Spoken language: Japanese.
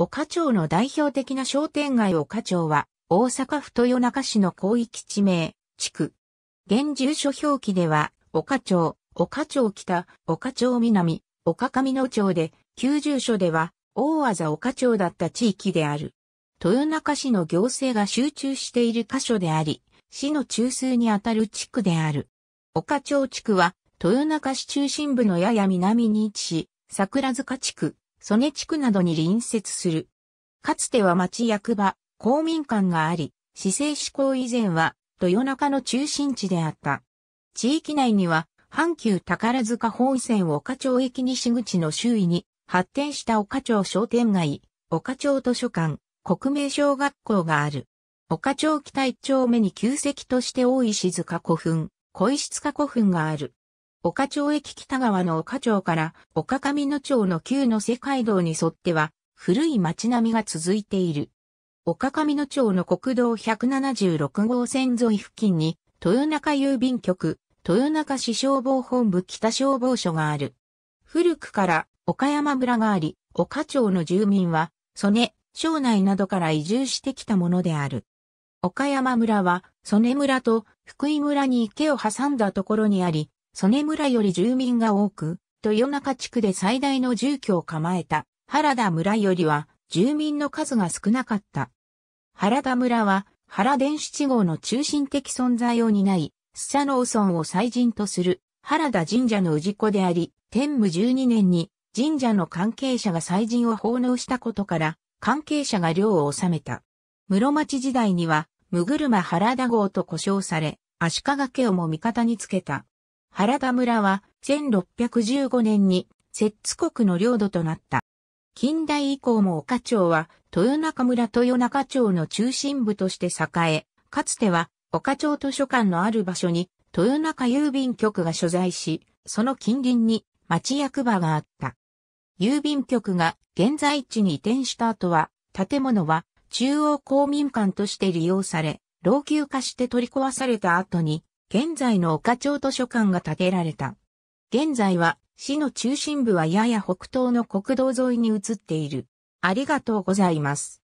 岡町の代表的な商店街岡町は、大阪府豊中市の広域地名、地区。現住所表記では、岡町、岡町北、岡町南、岡上野町で、旧住所では、大和岡町だった地域である。豊中市の行政が集中している箇所であり、市の中枢にあたる地区である。岡町地区は、豊中市中心部のやや南に位置し、桜塚地区、ソネ地区などに隣接する。かつては町役場、公民館があり、市政施行以前は、豊中の中心地であった。地域内には、阪急宝塚本線岡町駅西口の周囲に、発展した岡町商店街、岡町図書館、国名小学校がある。岡町北一丁目に旧跡として大石塚古墳、小石塚古墳がある。岡町駅北側の岡町から岡上野町の旧の世界道に沿っては古い町並みが続いている。岡上野町の国道176号線沿い付近に豊中郵便局、豊中市消防本部北消防署がある。古くから岡山村があり、岡町の住民は、曽根、町内などから移住してきたものである。岡山村は、曽根村と福井村に池を挟んだところにあり、曽根村より住民が多く、豊中地区で最大の住居を構えた原田村よりは住民の数が少なかった。原田村は原電子号の中心的存在を担い、須佐農村を祭神とする原田神社の氏子であり、天武12年に神社の関係者が祭神を奉納したことから、関係者が領を治めた。室町時代には、無車原田号と呼称され、足利家をも味方につけた。原田村は1615年に摂津国の領土となった。近代以降も岡町は豊中村豊中町の中心部として栄え、かつては岡町図書館のある場所に豊中郵便局が所在し、その近隣に町役場があった。郵便局が現在地に移転した後は、建物は中央公民館として利用され、老朽化して取り壊された後に現在の岡町図書館が建てられた。現在は、市の中心部はやや北東の国道沿いに移っている。ありがとうございます。